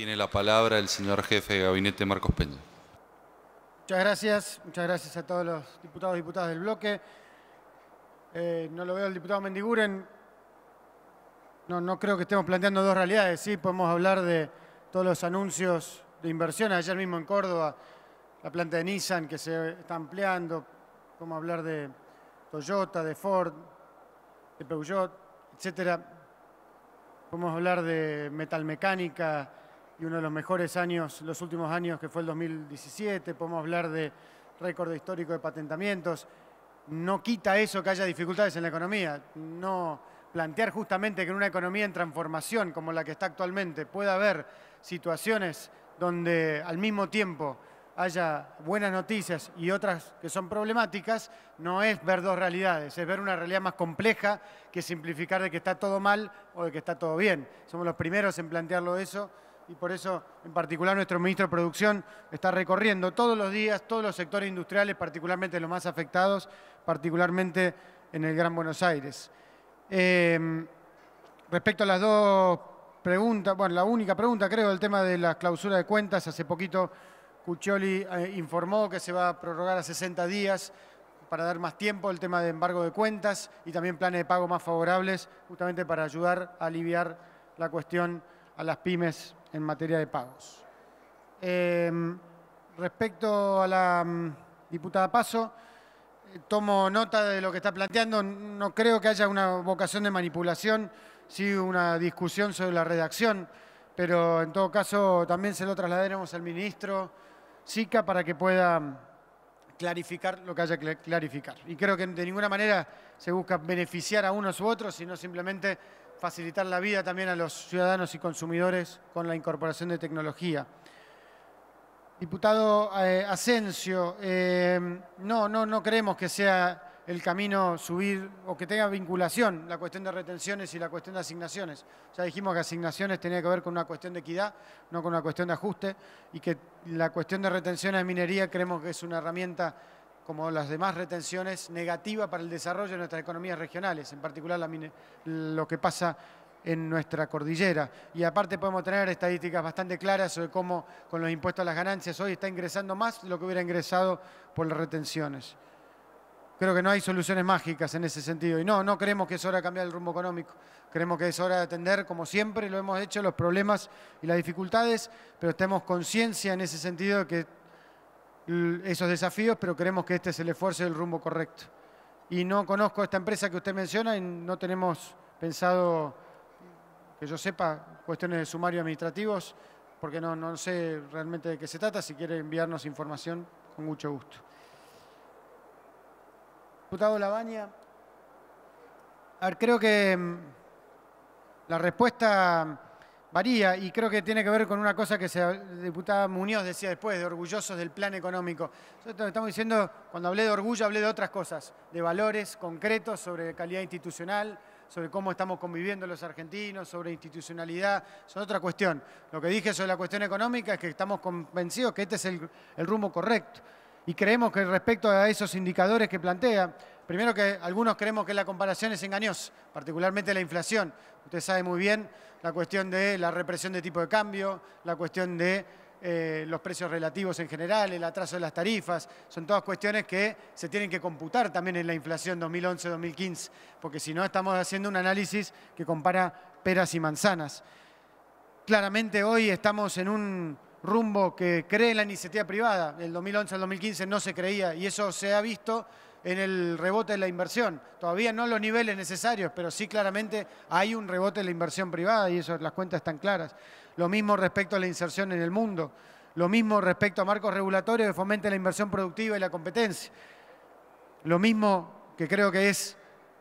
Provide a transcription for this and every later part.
Tiene la palabra el señor jefe de gabinete Marcos Peña. Muchas gracias, muchas gracias a todos los diputados y diputadas del bloque. Eh, no lo veo el diputado Mendiguren. No, creo que estemos planteando dos realidades. Sí, podemos hablar de todos los anuncios de inversiones Ayer mismo en Córdoba, la planta de Nissan que se está ampliando. Podemos hablar de Toyota, de Ford, de Peugeot, etcétera. Podemos hablar de metalmecánica, y uno de los mejores años, los últimos años, que fue el 2017. Podemos hablar de récord histórico de patentamientos. No quita eso que haya dificultades en la economía. No plantear justamente que en una economía en transformación como la que está actualmente pueda haber situaciones donde al mismo tiempo haya buenas noticias y otras que son problemáticas, no es ver dos realidades, es ver una realidad más compleja que simplificar de que está todo mal o de que está todo bien. Somos los primeros en plantearlo eso y por eso en particular nuestro ministro de Producción está recorriendo todos los días todos los sectores industriales, particularmente los más afectados, particularmente en el Gran Buenos Aires. Em, respecto a las dos preguntas, bueno, la única pregunta creo el tema de la clausura de cuentas, hace poquito Cuccioli eh, informó que se va a prorrogar a 60 días para dar más tiempo el tema de embargo de cuentas y también planes de pago más favorables, justamente para ayudar a aliviar la cuestión a las pymes en materia de pagos. Em, respecto a la mm, diputada Paso, eh, tomo nota de lo que está planteando. No creo que haya una vocación de manipulación, sí una discusión sobre la redacción, pero en todo caso también se lo trasladaremos al ministro SICA para que pueda mm, clarificar lo que haya que clarificar. Y creo que de ninguna manera se busca beneficiar a unos u otros, sino simplemente facilitar la vida también a los ciudadanos y consumidores con la incorporación de tecnología. Diputado eh, Asensio, eh, no, no, no creemos que sea el camino subir o que tenga vinculación la cuestión de retenciones y la cuestión de asignaciones. Ya dijimos que asignaciones tenía que ver con una cuestión de equidad, no con una cuestión de ajuste, y que la cuestión de retenciones de minería creemos que es una herramienta como las demás retenciones, negativa para el desarrollo de nuestras economías regionales, en particular lo que pasa en nuestra cordillera. Y aparte podemos tener estadísticas bastante claras sobre cómo con los impuestos a las ganancias hoy está ingresando más de lo que hubiera ingresado por las retenciones. Creo que no hay soluciones mágicas en ese sentido. Y no, no creemos que es hora de cambiar el rumbo económico. Creemos que es hora de atender, como siempre lo hemos hecho, los problemas y las dificultades, pero tenemos conciencia en ese sentido de que esos desafíos, pero creemos que este es el esfuerzo y el rumbo correcto. Y no conozco esta empresa que usted menciona y no tenemos pensado, que yo sepa, cuestiones de sumario administrativos, porque no, no sé realmente de qué se trata. Si quiere enviarnos información, con mucho gusto. Diputado Labaña, a ver, creo que mm, la respuesta Varía y creo que tiene que ver con una cosa que el diputada Muñoz decía después, de orgullosos del plan económico. Nosotros estamos diciendo, cuando hablé de orgullo, hablé de otras cosas, de valores concretos sobre calidad institucional, sobre cómo estamos conviviendo los argentinos, sobre institucionalidad, es otra cuestión. Lo que dije sobre la cuestión económica es que estamos convencidos que este es el rumbo correcto y creemos que respecto a esos indicadores que plantea, primero que algunos creemos que la comparación es engañosa, particularmente la inflación. Usted sabe muy bien la cuestión de la represión de tipo de cambio, la cuestión de eh, los precios relativos en general, el atraso de las tarifas, son todas cuestiones que se tienen que computar también en la inflación 2011-2015, porque si no estamos haciendo un análisis que compara peras y manzanas. Claramente hoy estamos en un rumbo que cree en la iniciativa privada, del 2011 2015 no se creía y eso se ha visto en el rebote de la inversión. Todavía no los niveles necesarios, pero sí claramente hay un rebote de la inversión privada y eso las cuentas están claras. Lo mismo respecto a la inserción en el mundo, lo mismo respecto a marcos regulatorios que fomenten la inversión productiva y la competencia. Lo mismo que creo que es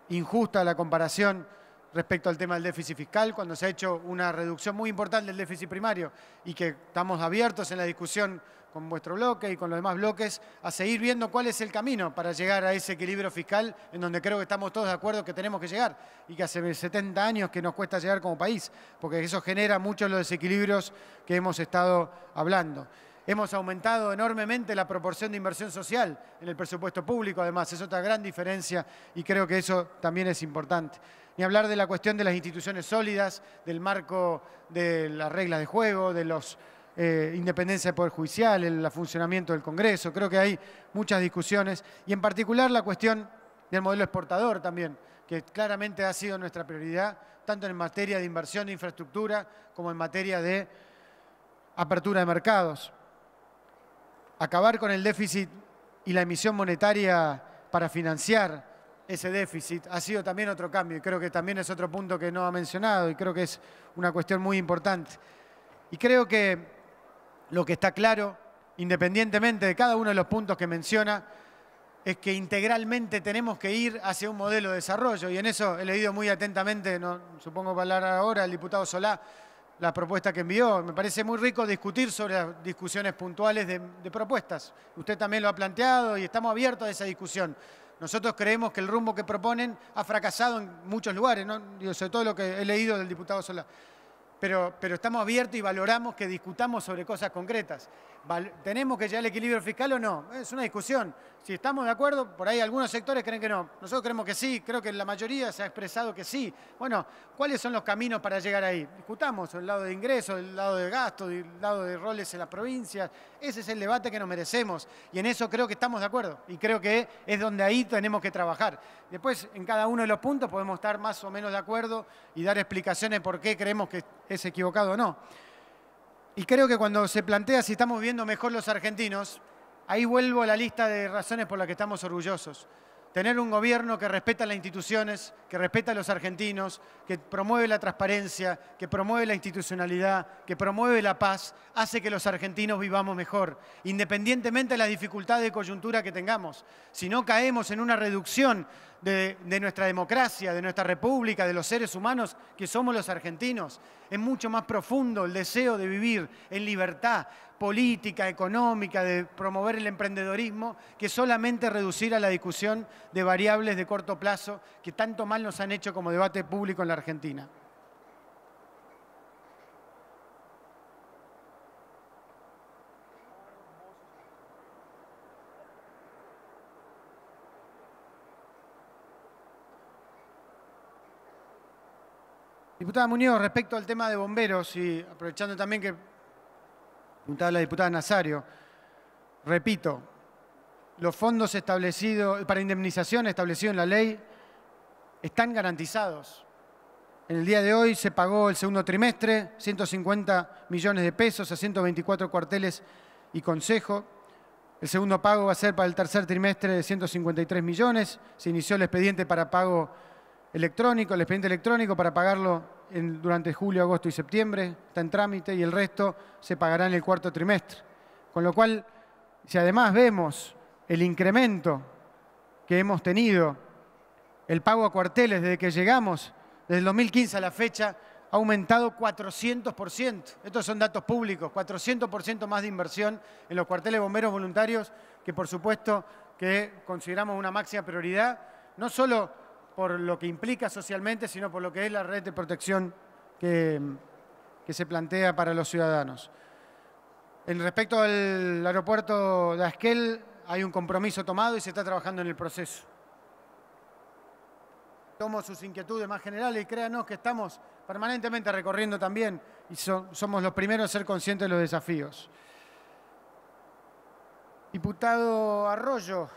injusta la comparación respecto al tema del déficit fiscal, cuando se ha hecho una reducción muy importante del déficit primario y que estamos abiertos en la discusión con vuestro bloque y con los demás bloques a seguir viendo cuál es el camino para llegar a ese equilibrio fiscal en donde creo que estamos todos de acuerdo que tenemos que llegar y que hace 70 años que nos cuesta llegar como país, porque eso genera muchos los desequilibrios que hemos estado hablando. Hemos aumentado enormemente la proporción de inversión social en el presupuesto público, además, es otra gran diferencia y creo que eso también es importante. Ni hablar de la cuestión de las instituciones sólidas, del marco de las reglas de juego, de los eh, independencia del Poder Judicial, el, el funcionamiento del Congreso. Creo que hay muchas discusiones y en particular la cuestión del modelo exportador también, que claramente ha sido nuestra prioridad, tanto en materia de inversión e infraestructura como en materia de apertura de mercados. Acabar con el déficit y la emisión monetaria para financiar ese déficit ha sido también otro cambio y creo que también es otro punto que no ha mencionado y creo que es una cuestión muy importante. Y creo que lo que está claro, independientemente de cada uno de los puntos que menciona, es que integralmente tenemos que ir hacia un modelo de desarrollo. Y en eso he leído muy atentamente, no, supongo que hablar ahora el diputado Solá, la propuesta que envió. Me parece muy rico discutir sobre las discusiones puntuales de, propuestas. Usted también lo ha planteado y estamos abiertos a esa discusión. Nosotros creemos que el rumbo que proponen ha fracasado en muchos lugares, ¿no? sobre todo lo que he leído del diputado Solá pero, pero estamos abiertos y valoramos que discutamos sobre cosas concretas. ¿tenemos que llegar al equilibrio fiscal o no? Es una discusión. Si estamos de acuerdo, por ahí algunos sectores creen que no. Nosotros creemos que sí, creo que la mayoría se ha expresado que sí. Bueno, ¿cuáles son los caminos para llegar ahí? Discutamos el lado de ingresos, el lado de gastos, el lado de roles en las provincias. Ese es el debate que nos merecemos y en eso creo que estamos de acuerdo y creo que es donde ahí tenemos que trabajar. Después, en cada uno de los puntos podemos estar más o menos de acuerdo y dar explicaciones por qué creemos que es equivocado o no. Y creo que cuando se plantea si estamos viendo mejor los argentinos, ahí vuelvo a la lista de razones por las que estamos orgullosos. Tener un gobierno que respeta las instituciones, que respeta a los argentinos, que promueve la transparencia, que promueve la institucionalidad, que promueve la paz, hace que los argentinos vivamos mejor, independientemente de la dificultad de coyuntura que tengamos. Si no caemos en una reducción de, nuestra democracia, de nuestra república, de los seres humanos que somos los argentinos. Es mucho más profundo el deseo de vivir en libertad política, económica, de promover el emprendedorismo, que solamente reducir a la discusión de variables de corto plazo que tanto mal nos han hecho como debate público en la Argentina. Diputada Muñoz, respecto al tema de bomberos y aprovechando también que preguntaba la diputada Nazario, repito, los fondos establecidos para indemnización establecidos en la ley están garantizados. En el día de hoy se pagó el segundo trimestre, 150 millones de pesos a 124 cuarteles y consejo. El segundo pago va a ser para el tercer trimestre de 153 millones. Se inició el expediente para pago electrónico, el expediente electrónico para pagarlo durante julio, agosto y septiembre, está en trámite y el resto se pagará en el cuarto trimestre. Con lo cual, si además vemos el incremento que hemos tenido, el pago a cuarteles desde que llegamos, desde el 2015 a la fecha, ha aumentado 400%. Estos son datos públicos, 400% más de inversión en los cuarteles bomberos voluntarios, que por supuesto que consideramos una máxima prioridad, no solo por lo que implica socialmente, sino por lo que es la red de protección que, se plantea para los ciudadanos. En respecto al aeropuerto de Asquel, hay un compromiso tomado y se está trabajando en el proceso. Tomo sus inquietudes más generales y créanos que estamos permanentemente recorriendo también y somos los primeros a ser conscientes de los desafíos. Diputado Arroyo.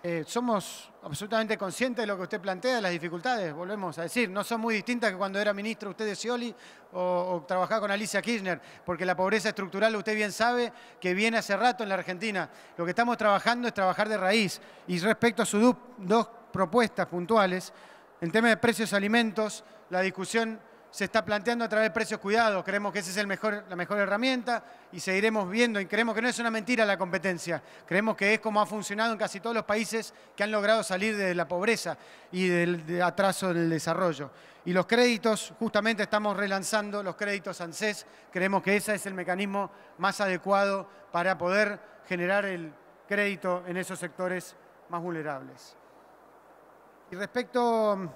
Eh, somos absolutamente conscientes de lo que usted plantea, de las dificultades, volvemos a decir, no son muy distintas que cuando era ministro usted de Scioli o, o, trabajaba con Alicia Kirchner, porque la pobreza estructural usted bien sabe que viene hace rato en la Argentina. Lo que estamos trabajando es trabajar de raíz. Y respecto a sus dos propuestas puntuales, en tema de precios de alimentos, la discusión se está planteando a través de precios cuidados. Creemos que esa es el mejor, la mejor herramienta y seguiremos viendo y creemos que no es una mentira la competencia. Creemos que es como ha funcionado en casi todos los países que han logrado salir de la pobreza y del atraso del desarrollo. Y los créditos, justamente estamos relanzando los créditos ANSES. Creemos que ese es el mecanismo más adecuado para poder generar el crédito en esos sectores más vulnerables. Y respecto,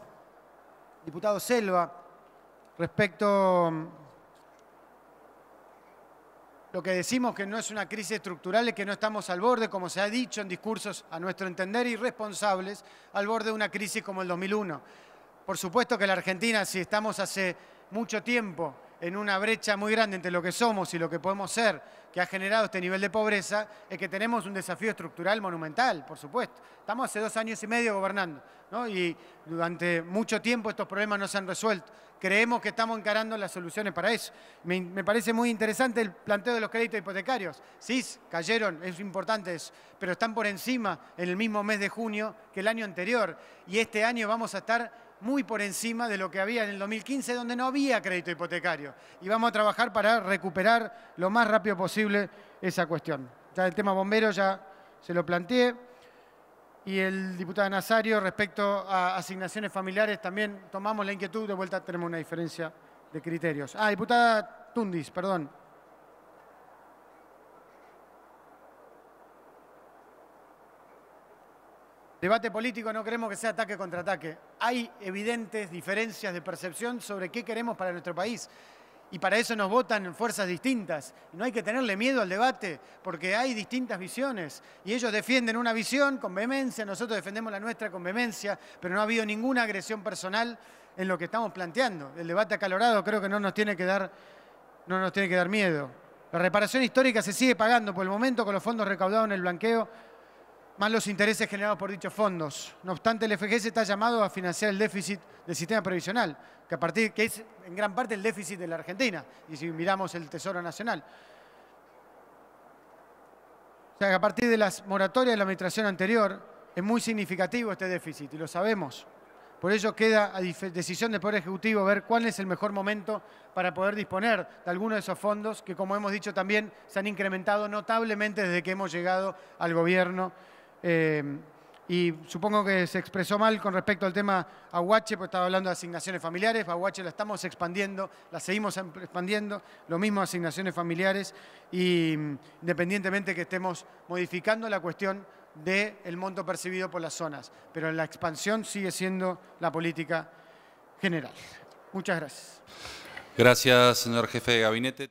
diputado Selva, respecto a mm, lo que decimos que no es una crisis estructural y que no estamos al borde, como se ha dicho en discursos a nuestro entender irresponsables, al borde de una crisis como el 2001. Por supuesto que la Argentina, si estamos hace mucho tiempo en una brecha muy grande entre lo que somos y lo que podemos ser, que ha generado este nivel de pobreza, es que tenemos un desafío estructural monumental, por supuesto. Estamos hace dos años y medio gobernando, ¿no? y durante mucho tiempo estos problemas no se han resuelto. Creemos que estamos encarando las soluciones para eso. Me, me parece muy interesante el planteo de los créditos hipotecarios. Sí, cayeron, es importante eso, pero están por encima en el mismo mes de junio que el año anterior, y este año vamos a estar muy por encima de lo que había en el 2015, donde no había crédito hipotecario. Y vamos a trabajar para recuperar lo más rápido posible esa cuestión. Ya el tema bombero ya se lo planteé. Y el diputado Nazario, respecto a asignaciones familiares, también tomamos la inquietud, de vuelta tenemos una diferencia de criterios. Ah, diputada Tundis, perdón. Debate político no queremos que sea ataque contra ataque. Hay evidentes diferencias de percepción sobre qué queremos para nuestro país. Y para eso nos votan fuerzas distintas. No hay que tenerle miedo al debate, porque hay distintas visiones. Y ellos defienden una visión con vehemencia, nosotros defendemos la nuestra con vehemencia, pero no ha habido ninguna agresión personal en lo que estamos planteando. El debate acalorado creo que no nos tiene que dar, no nos tiene que dar miedo. La reparación histórica se sigue pagando por el momento con los fondos recaudados en el blanqueo más los intereses generados por dichos fondos. No obstante, el FGS está llamado a financiar el déficit del sistema previsional, que, que es en gran parte el déficit de la Argentina, y si miramos el Tesoro Nacional. O sea, que a partir de las moratorias de la administración anterior, es muy significativo este déficit, y lo sabemos. Por ello queda a decisión del Poder Ejecutivo ver cuál es el mejor momento para poder disponer de alguno de esos fondos que, como hemos dicho también, se han incrementado notablemente desde que hemos llegado al gobierno eh, y supongo que se expresó mal con respecto al tema Aguache, porque estaba hablando de asignaciones familiares. Aguache la estamos expandiendo, la seguimos em, expandiendo. Lo mismo asignaciones familiares. Y mm, independientemente que estemos modificando la cuestión del monto percibido por las zonas. Pero la expansión sigue siendo la política general. Muchas gracias. Gracias, señor jefe de gabinete.